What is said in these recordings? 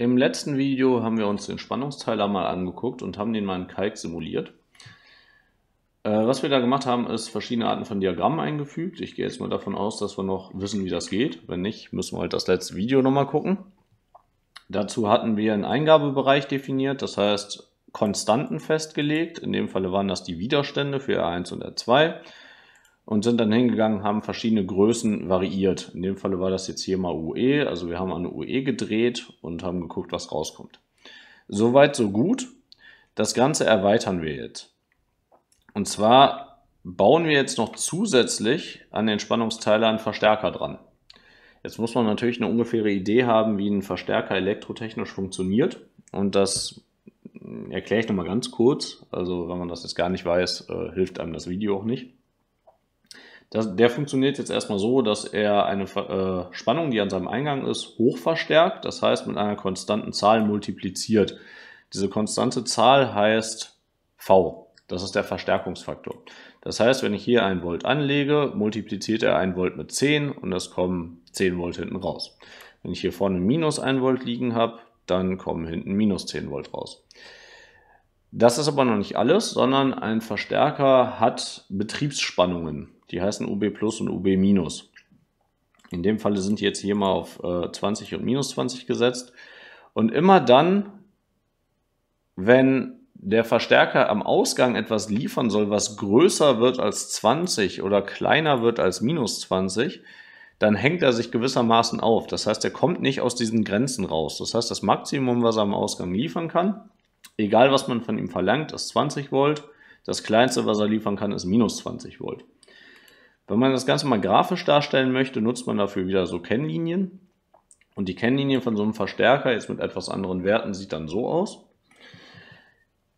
Im letzten Video haben wir uns den Spannungsteiler mal angeguckt und haben den mal in Kalk simuliert. Äh, was wir da gemacht haben, ist verschiedene Arten von Diagrammen eingefügt. Ich gehe jetzt mal davon aus, dass wir noch wissen, wie das geht. Wenn nicht, müssen wir halt das letzte Video nochmal gucken. Dazu hatten wir einen Eingabebereich definiert, das heißt Konstanten festgelegt. In dem Falle waren das die Widerstände für R1 und R2 und sind dann hingegangen, haben verschiedene Größen variiert. In dem Falle war das jetzt hier mal UE, also wir haben eine UE gedreht und haben geguckt, was rauskommt. Soweit, so gut. Das Ganze erweitern wir jetzt. Und zwar bauen wir jetzt noch zusätzlich an den Spannungsteiler einen Verstärker dran. Jetzt muss man natürlich eine ungefähre Idee haben, wie ein Verstärker elektrotechnisch funktioniert. Und das erkläre ich nochmal ganz kurz. Also wenn man das jetzt gar nicht weiß, äh, hilft einem das Video auch nicht. Das, der funktioniert jetzt erstmal so, dass er eine äh, Spannung, die an seinem Eingang ist, hoch verstärkt, das heißt mit einer konstanten Zahl multipliziert. Diese konstante Zahl heißt V. Das ist der Verstärkungsfaktor. Das heißt, wenn ich hier ein Volt anlege, multipliziert er ein Volt mit 10 und es kommen 10 Volt hinten raus. Wenn ich hier vorne minus 1 Volt liegen habe, dann kommen hinten minus 10 Volt raus. Das ist aber noch nicht alles, sondern ein Verstärker hat Betriebsspannungen. Die heißen UB Plus und UB Minus. In dem Falle sind die jetzt hier mal auf äh, 20 und minus 20 gesetzt. Und immer dann, wenn der Verstärker am Ausgang etwas liefern soll, was größer wird als 20 oder kleiner wird als minus 20, dann hängt er sich gewissermaßen auf. Das heißt, er kommt nicht aus diesen Grenzen raus. Das heißt, das Maximum, was er am Ausgang liefern kann, egal was man von ihm verlangt, ist 20 Volt. Das kleinste, was er liefern kann, ist minus 20 Volt. Wenn man das Ganze mal grafisch darstellen möchte, nutzt man dafür wieder so Kennlinien. Und die Kennlinie von so einem Verstärker, jetzt mit etwas anderen Werten, sieht dann so aus.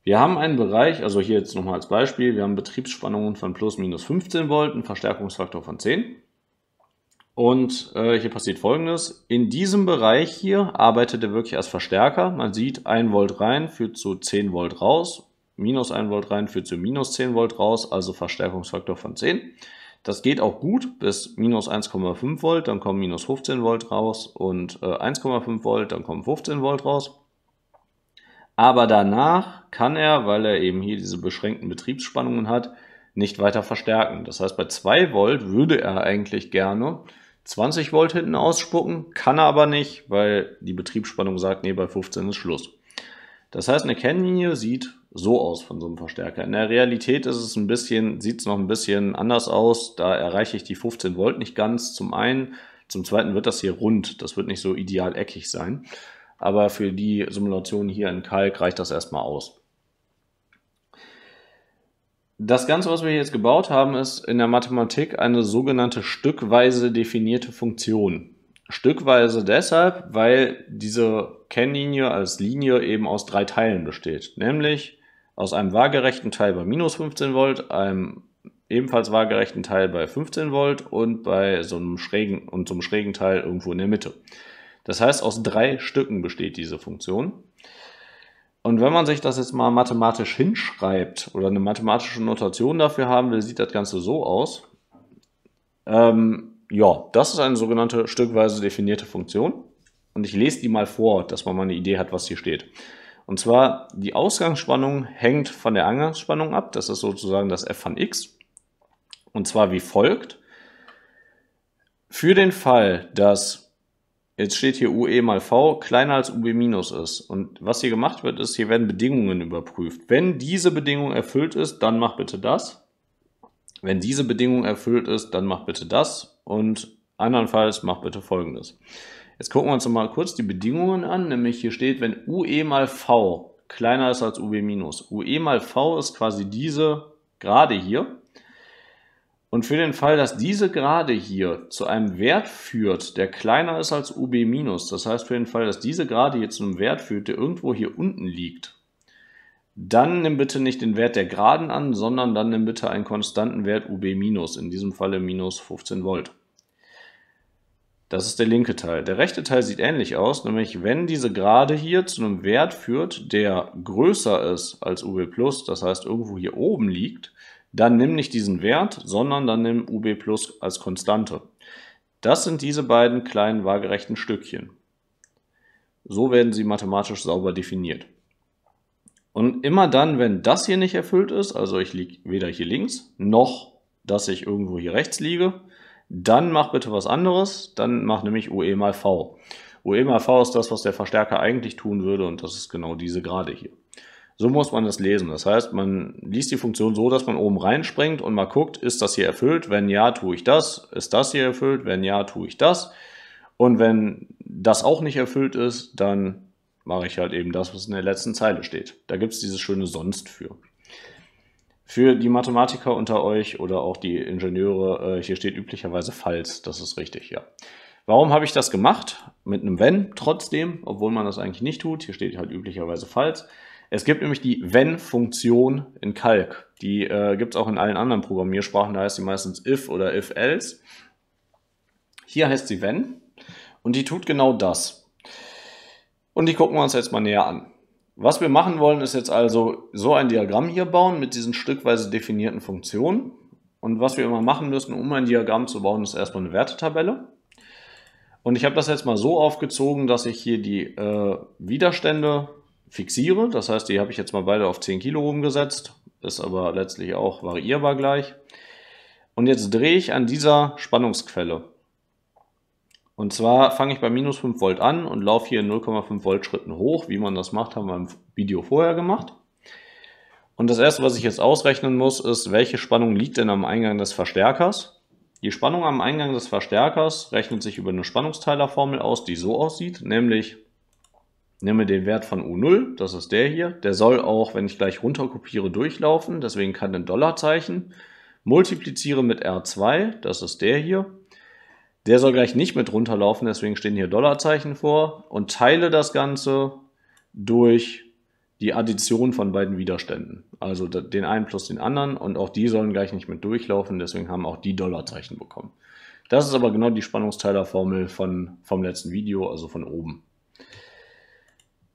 Wir haben einen Bereich, also hier jetzt nochmal als Beispiel, wir haben Betriebsspannungen von plus minus 15 Volt, einen Verstärkungsfaktor von 10. Und äh, hier passiert folgendes, in diesem Bereich hier arbeitet er wirklich als Verstärker. Man sieht 1 Volt rein führt zu 10 Volt raus, minus 1 Volt rein führt zu minus 10 Volt raus, also Verstärkungsfaktor von 10. Das geht auch gut bis minus 1,5 Volt, dann kommen minus 15 Volt raus und äh, 1,5 Volt, dann kommen 15 Volt raus. Aber danach kann er, weil er eben hier diese beschränkten Betriebsspannungen hat, nicht weiter verstärken. Das heißt, bei 2 Volt würde er eigentlich gerne 20 Volt hinten ausspucken, kann er aber nicht, weil die Betriebsspannung sagt, nee, bei 15 ist Schluss. Das heißt, eine Kennlinie sieht so aus von so einem Verstärker. In der Realität ist es ein bisschen, sieht es noch ein bisschen anders aus. Da erreiche ich die 15 Volt nicht ganz. Zum einen, zum zweiten wird das hier rund. Das wird nicht so ideal eckig sein. Aber für die Simulation hier in Kalk reicht das erstmal aus. Das Ganze, was wir jetzt gebaut haben, ist in der Mathematik eine sogenannte stückweise definierte Funktion. Stückweise deshalb, weil diese Kennlinie als Linie eben aus drei Teilen besteht, nämlich aus einem waagerechten Teil bei minus 15 Volt, einem ebenfalls waagerechten Teil bei 15 Volt und bei so einem schrägen und so schrägen Teil irgendwo in der Mitte. Das heißt, aus drei Stücken besteht diese Funktion. Und wenn man sich das jetzt mal mathematisch hinschreibt oder eine mathematische Notation dafür haben will, sieht das Ganze so aus. Ähm, ja, das ist eine sogenannte stückweise definierte Funktion. Und ich lese die mal vor, dass man mal eine Idee hat, was hier steht. Und zwar die Ausgangsspannung hängt von der Angangsspannung ab. Das ist sozusagen das f von x. Und zwar wie folgt. Für den Fall, dass jetzt steht hier UE mal V kleiner als UB minus ist. Und was hier gemacht wird, ist, hier werden Bedingungen überprüft. Wenn diese Bedingung erfüllt ist, dann mach bitte das. Wenn diese Bedingung erfüllt ist, dann mach bitte das. Und andernfalls mach bitte folgendes. Jetzt gucken wir uns mal kurz die Bedingungen an, nämlich hier steht, wenn UE mal V kleiner ist als UB minus. UE mal V ist quasi diese Gerade hier. Und für den Fall, dass diese Gerade hier zu einem Wert führt, der kleiner ist als UB-, minus, das heißt für den Fall, dass diese Gerade hier zu einem Wert führt, der irgendwo hier unten liegt, dann nimm bitte nicht den Wert der Geraden an, sondern dann nimm bitte einen konstanten Wert UB-, minus, in diesem Falle minus 15 Volt. Das ist der linke Teil. Der rechte Teil sieht ähnlich aus, nämlich wenn diese Gerade hier zu einem Wert führt, der größer ist als UB+, das heißt irgendwo hier oben liegt, dann nimm nicht diesen Wert, sondern dann nimm UB plus als Konstante. Das sind diese beiden kleinen waagerechten Stückchen. So werden sie mathematisch sauber definiert. Und immer dann, wenn das hier nicht erfüllt ist, also ich liege weder hier links, noch dass ich irgendwo hier rechts liege, dann mach bitte was anderes, dann mach nämlich UE mal V. UE mal V ist das, was der Verstärker eigentlich tun würde und das ist genau diese Gerade hier. So muss man das lesen. Das heißt, man liest die Funktion so, dass man oben reinspringt und mal guckt, ist das hier erfüllt? Wenn ja, tue ich das. Ist das hier erfüllt? Wenn ja, tue ich das. Und wenn das auch nicht erfüllt ist, dann mache ich halt eben das, was in der letzten Zeile steht. Da gibt es dieses schöne Sonst für. Für die Mathematiker unter euch oder auch die Ingenieure, äh, hier steht üblicherweise falls, das ist richtig, ja. Warum habe ich das gemacht? Mit einem wenn trotzdem, obwohl man das eigentlich nicht tut. Hier steht halt üblicherweise falls. Es gibt nämlich die wenn-Funktion in Kalk. Die äh, gibt es auch in allen anderen Programmiersprachen, da heißt sie meistens if oder if-else. Hier heißt sie wenn und die tut genau das. Und die gucken wir uns jetzt mal näher an. Was wir machen wollen, ist jetzt also so ein Diagramm hier bauen mit diesen stückweise definierten Funktionen. Und was wir immer machen müssen, um ein Diagramm zu bauen, ist erstmal eine Wertetabelle. Und ich habe das jetzt mal so aufgezogen, dass ich hier die äh, Widerstände fixiere. Das heißt, die habe ich jetzt mal beide auf 10 Kilo umgesetzt. Ist aber letztlich auch variierbar gleich. Und jetzt drehe ich an dieser Spannungsquelle. Und zwar fange ich bei minus 5 Volt an und laufe hier in 0,5 Volt Schritten hoch. Wie man das macht, haben wir im Video vorher gemacht. Und das erste, was ich jetzt ausrechnen muss, ist, welche Spannung liegt denn am Eingang des Verstärkers? Die Spannung am Eingang des Verstärkers rechnet sich über eine Spannungsteilerformel aus, die so aussieht, nämlich nehme den Wert von U0, das ist der hier, der soll auch, wenn ich gleich runterkopiere, durchlaufen, deswegen kann ein Dollarzeichen, multipliziere mit R2, das ist der hier, der soll gleich nicht mit runterlaufen, deswegen stehen hier Dollarzeichen vor und teile das Ganze durch die Addition von beiden Widerständen. Also den einen plus den anderen und auch die sollen gleich nicht mit durchlaufen, deswegen haben auch die Dollarzeichen bekommen. Das ist aber genau die Spannungsteilerformel von, vom letzten Video, also von oben.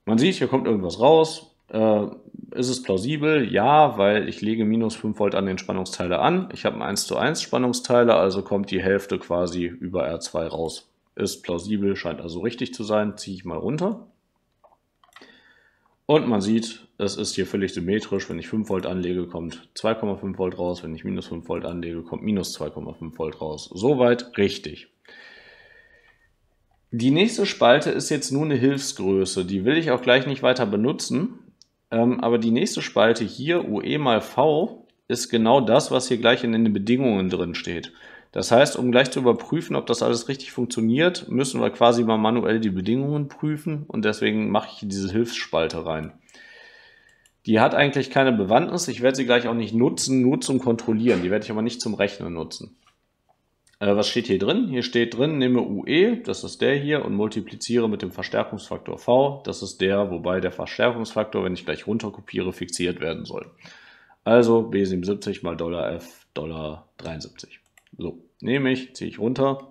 Man sieht, hier kommt irgendwas raus, äh, ist es plausibel? Ja, weil ich lege minus 5 Volt an den Spannungsteiler an. Ich habe einen 1 zu 1 Spannungsteiler, also kommt die Hälfte quasi über R2 raus. Ist plausibel, scheint also richtig zu sein. Ziehe ich mal runter. Und man sieht, es ist hier völlig symmetrisch. Wenn ich 5 Volt anlege, kommt 2,5 Volt raus. Wenn ich minus 5 Volt anlege, kommt minus 2,5 Volt raus. Soweit richtig. Die nächste Spalte ist jetzt nur eine Hilfsgröße. Die will ich auch gleich nicht weiter benutzen. Ähm, aber die nächste Spalte hier, UE mal V, ist genau das, was hier gleich in den Bedingungen drin steht. Das heißt, um gleich zu überprüfen, ob das alles richtig funktioniert, müssen wir quasi mal manuell die Bedingungen prüfen und deswegen mache ich diese Hilfsspalte rein. Die hat eigentlich keine Bewandtnis, ich werde sie gleich auch nicht nutzen, nur zum Kontrollieren. Die werde ich aber nicht zum Rechnen nutzen. Äh, was steht hier drin? Hier steht drin, nehme UE, das ist der hier, und multipliziere mit dem Verstärkungsfaktor V, das ist der, wobei der Verstärkungsfaktor, wenn ich gleich runterkopiere, fixiert werden soll. Also B77 mal Dollar F, Dollar 73. So, nehme ich, ziehe ich runter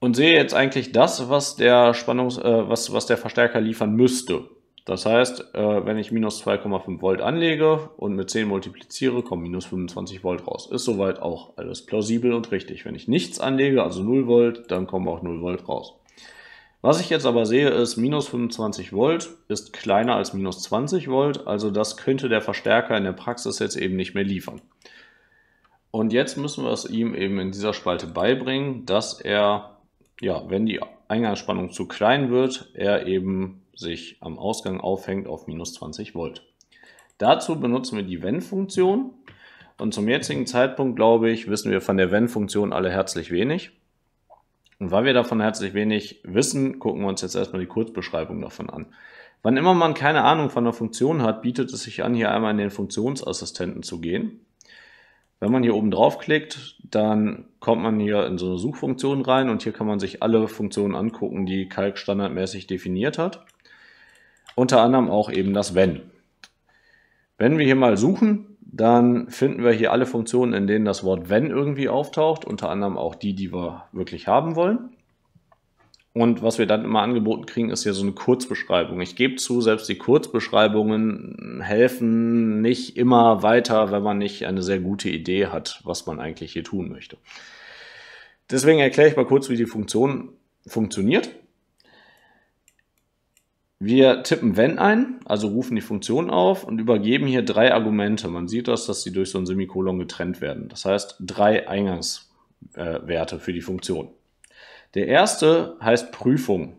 und sehe jetzt eigentlich das, was der Spannungs, äh, was, was der Verstärker liefern müsste. Das heißt, äh, wenn ich minus 2,5 Volt anlege und mit 10 multipliziere, kommen minus 25 Volt raus. Ist soweit auch alles plausibel und richtig. Wenn ich nichts anlege, also 0 Volt, dann kommen auch 0 Volt raus. Was ich jetzt aber sehe ist, minus 25 Volt ist kleiner als minus 20 Volt, also das könnte der Verstärker in der Praxis jetzt eben nicht mehr liefern. Und jetzt müssen wir es ihm eben in dieser Spalte beibringen, dass er, ja, wenn die Eingangsspannung zu klein wird, er eben sich am Ausgang aufhängt auf minus 20 Volt. Dazu benutzen wir die Wenn-Funktion und zum jetzigen Zeitpunkt, glaube ich, wissen wir von der Wenn-Funktion alle herzlich wenig. Und weil wir davon herzlich wenig wissen, gucken wir uns jetzt erstmal die Kurzbeschreibung davon an. Wann immer man keine Ahnung von einer Funktion hat, bietet es sich an, hier einmal in den Funktionsassistenten zu gehen. Wenn man hier oben drauf klickt, dann kommt man hier in so eine Suchfunktion rein und hier kann man sich alle Funktionen angucken, die Calc standardmäßig definiert hat unter anderem auch eben das Wenn. Wenn wir hier mal suchen, dann finden wir hier alle Funktionen, in denen das Wort Wenn irgendwie auftaucht, unter anderem auch die, die wir wirklich haben wollen. Und was wir dann immer angeboten kriegen, ist hier so eine Kurzbeschreibung. Ich gebe zu, selbst die Kurzbeschreibungen helfen nicht immer weiter, wenn man nicht eine sehr gute Idee hat, was man eigentlich hier tun möchte. Deswegen erkläre ich mal kurz, wie die Funktion funktioniert. Wir tippen wenn ein, also rufen die Funktion auf und übergeben hier drei Argumente. Man sieht das, dass die durch so ein Semikolon getrennt werden. Das heißt drei Eingangswerte äh, für die Funktion. Der erste heißt Prüfung.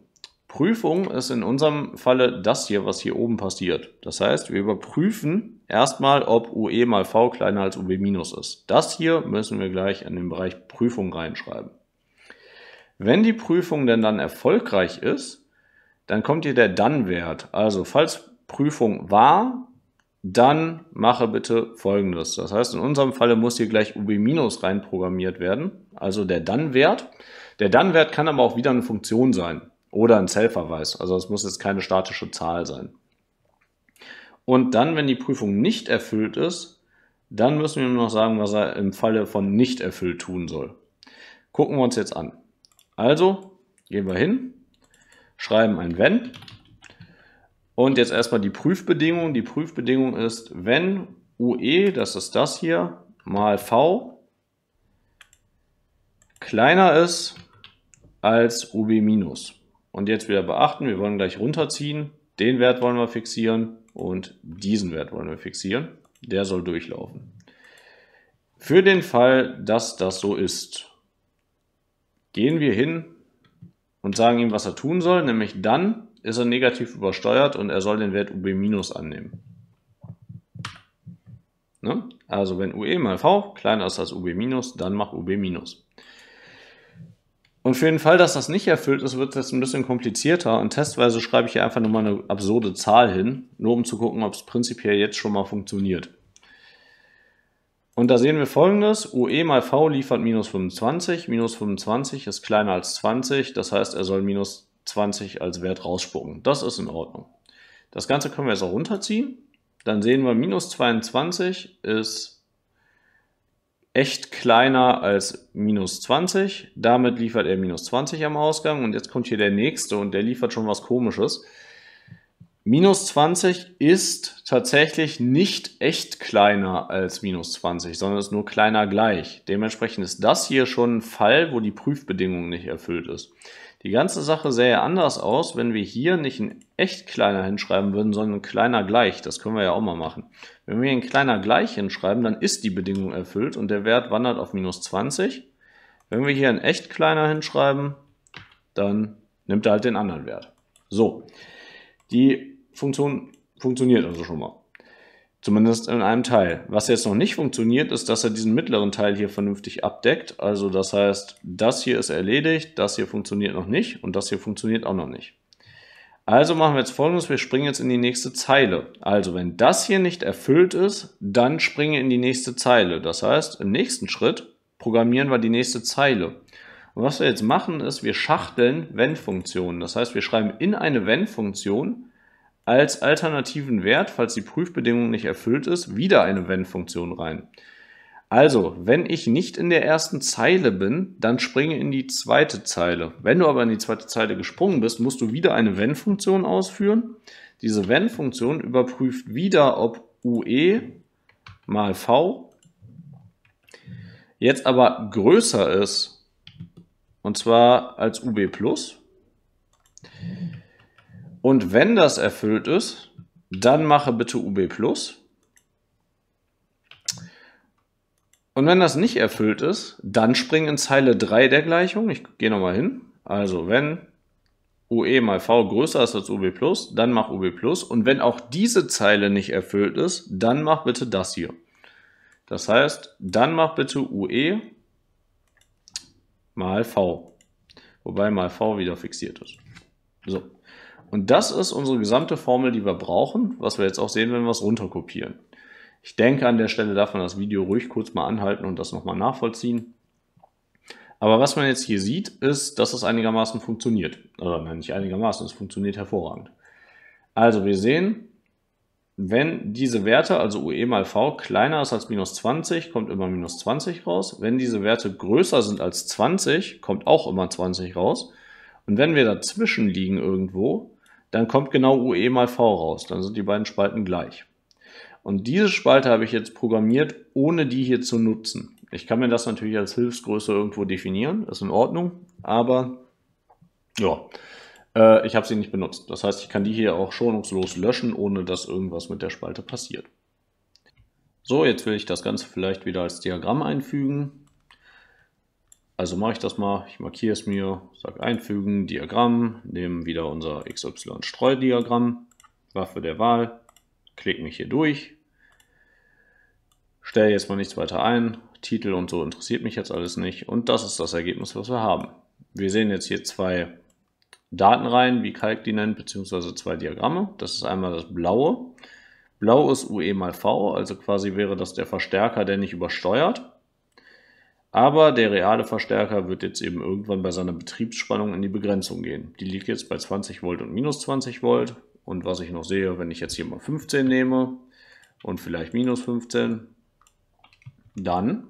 Prüfung ist in unserem Falle das hier, was hier oben passiert. Das heißt, wir überprüfen erstmal, ob UE mal V kleiner als UB minus ist. Das hier müssen wir gleich in den Bereich Prüfung reinschreiben. Wenn die Prüfung denn dann erfolgreich ist, dann kommt hier der Dann-Wert. Also falls Prüfung war, dann mache bitte folgendes. Das heißt, in unserem Falle muss hier gleich UB- reinprogrammiert werden, also der Dann-Wert. Der Dann-Wert kann aber auch wieder eine Funktion sein oder ein Zellverweis. Also es muss jetzt keine statische Zahl sein. Und dann, wenn die Prüfung nicht erfüllt ist, dann müssen wir nur noch sagen, was er im Falle von nicht erfüllt tun soll. Gucken wir uns jetzt an. Also gehen wir hin, schreiben ein wenn. Und jetzt erstmal die Prüfbedingung. Die Prüfbedingung ist, wenn UE, das ist das hier, mal V kleiner ist als UB minus. Und jetzt wieder beachten, wir wollen gleich runterziehen. Den Wert wollen wir fixieren und diesen Wert wollen wir fixieren. Der soll durchlaufen. Für den Fall, dass das so ist, gehen wir hin und sagen ihm, was er tun soll, nämlich dann ist er negativ übersteuert und er soll den Wert UB- annehmen. Ne? Also wenn UE mal V kleiner ist als UB-, dann mach UB-. Und für den Fall, dass das nicht erfüllt ist, wird es jetzt ein bisschen komplizierter und testweise schreibe ich hier einfach nur mal eine absurde Zahl hin, nur um zu gucken, ob es prinzipiell jetzt schon mal funktioniert. Und da sehen wir folgendes, UE mal V liefert minus 25, minus 25 ist kleiner als 20, das heißt, er soll minus 20 als Wert rausspucken. Das ist in Ordnung. Das Ganze können wir jetzt auch runterziehen. Dann sehen wir, minus 22 ist echt kleiner als minus 20. Damit liefert er minus 20 am Ausgang. Und jetzt kommt hier der nächste und der liefert schon was komisches minus 20 ist tatsächlich nicht echt kleiner als minus 20, sondern ist nur kleiner gleich. Dementsprechend ist das hier schon ein Fall, wo die Prüfbedingung nicht erfüllt ist. Die ganze Sache sähe anders aus, wenn wir hier nicht ein echt kleiner hinschreiben würden, sondern ein kleiner gleich. Das können wir ja auch mal machen. Wenn wir ein kleiner gleich hinschreiben, dann ist die Bedingung erfüllt und der Wert wandert auf minus 20. Wenn wir hier ein echt kleiner hinschreiben, dann nimmt er halt den anderen Wert. So, die Funktion funktioniert also schon mal. Zumindest in einem Teil. Was jetzt noch nicht funktioniert, ist, dass er diesen mittleren Teil hier vernünftig abdeckt. Also das heißt, das hier ist erledigt, das hier funktioniert noch nicht und das hier funktioniert auch noch nicht. Also machen wir jetzt folgendes, wir springen jetzt in die nächste Zeile. Also wenn das hier nicht erfüllt ist, dann springe in die nächste Zeile. Das heißt, im nächsten Schritt programmieren wir die nächste Zeile. Und was wir jetzt machen ist, wir schachteln Wenn-Funktionen. Das heißt, wir schreiben in eine Wenn-Funktion als alternativen Wert, falls die Prüfbedingung nicht erfüllt ist, wieder eine wenn-Funktion rein. Also, wenn ich nicht in der ersten Zeile bin, dann springe in die zweite Zeile. Wenn du aber in die zweite Zeile gesprungen bist, musst du wieder eine wenn-Funktion ausführen. Diese wenn-Funktion überprüft wieder, ob UE mal V jetzt aber größer ist, und zwar als UB plus, und wenn das erfüllt ist, dann mache bitte UB+. Und wenn das nicht erfüllt ist, dann spring in Zeile 3 der Gleichung. Ich gehe nochmal hin. Also wenn UE mal V größer ist als UB+, dann mach UB+. Und wenn auch diese Zeile nicht erfüllt ist, dann mach bitte das hier. Das heißt, dann mach bitte UE mal V. Wobei mal V wieder fixiert ist. So. Und das ist unsere gesamte Formel, die wir brauchen, was wir jetzt auch sehen, wenn wir es runterkopieren. Ich denke, an der Stelle darf man das Video ruhig kurz mal anhalten und das nochmal nachvollziehen. Aber was man jetzt hier sieht, ist, dass es einigermaßen funktioniert. Oder nein, nicht einigermaßen, es funktioniert hervorragend. Also wir sehen, wenn diese Werte, also UE mal V, kleiner ist als minus 20, kommt immer minus 20 raus. Wenn diese Werte größer sind als 20, kommt auch immer 20 raus. Und wenn wir dazwischen liegen irgendwo, dann kommt genau UE mal V raus. Dann sind die beiden Spalten gleich. Und diese Spalte habe ich jetzt programmiert, ohne die hier zu nutzen. Ich kann mir das natürlich als Hilfsgröße irgendwo definieren, ist in Ordnung, aber ja, äh, ich habe sie nicht benutzt. Das heißt, ich kann die hier auch schonungslos löschen, ohne dass irgendwas mit der Spalte passiert. So, jetzt will ich das Ganze vielleicht wieder als Diagramm einfügen. Also mache ich das mal. Ich markiere es mir, sage einfügen, Diagramm, nehme wieder unser XY-Streudiagramm, Waffe der Wahl, klicke mich hier durch, stelle jetzt mal nichts weiter ein, Titel und so interessiert mich jetzt alles nicht und das ist das Ergebnis, was wir haben. Wir sehen jetzt hier zwei Datenreihen, wie Kalk die nennt, beziehungsweise zwei Diagramme. Das ist einmal das blaue. Blau ist UE mal V, also quasi wäre das der Verstärker, der nicht übersteuert. Aber der reale Verstärker wird jetzt eben irgendwann bei seiner Betriebsspannung in die Begrenzung gehen. Die liegt jetzt bei 20 Volt und minus 20 Volt. Und was ich noch sehe, wenn ich jetzt hier mal 15 nehme und vielleicht minus 15, dann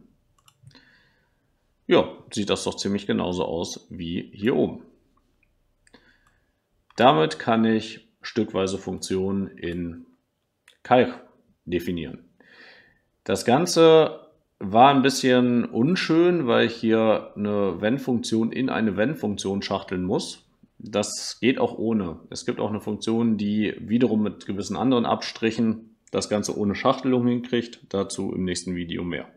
ja, sieht das doch ziemlich genauso aus wie hier oben. Damit kann ich stückweise Funktionen in Kalk definieren. Das Ganze war ein bisschen unschön, weil ich hier eine Wenn-Funktion in eine Wenn-Funktion schachteln muss. Das geht auch ohne. Es gibt auch eine Funktion, die wiederum mit gewissen anderen Abstrichen das Ganze ohne Schachtelung hinkriegt. Dazu im nächsten Video mehr.